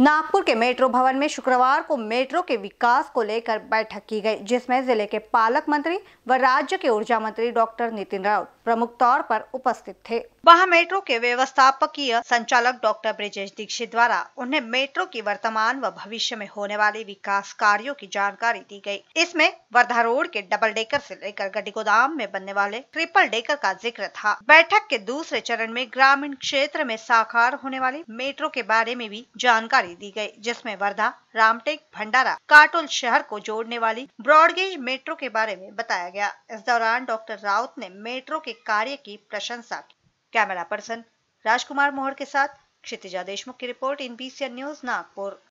नागपुर के मेट्रो भवन में शुक्रवार को मेट्रो के विकास को लेकर बैठक की गई जिसमें जिले के पालक मंत्री व राज्य के ऊर्जा मंत्री डॉक्टर नितिन राउत प्रमुख तौर पर उपस्थित थे वहां मेट्रो के व्यवस्थापकीय संचालक डॉक्टर ब्रिजेश दीक्षित द्वारा उन्हें मेट्रो की वर्तमान व भविष्य में होने वाले विकास कार्यो की जानकारी दी गयी इसमें वर्धा रोड के डबल डेकर ऐसी लेकर गड्डी गोदाम में बनने वाले ट्रिपल डेकर का जिक्र था बैठक के दूसरे चरण में ग्रामीण क्षेत्र में साकार होने वाले मेट्रो के बारे में भी जानकारी जानकारी दी गई जिसमें वर्धा रामटेक भंडारा काटोल शहर को जोड़ने वाली ब्रॉडगेज मेट्रो के बारे में बताया गया इस दौरान डॉक्टर राउत ने मेट्रो के कार्य की प्रशंसा की कैमरा पर्सन राजकुमार मोहर के साथ क्षितिजा देशमुख की report in BCN news Nagpur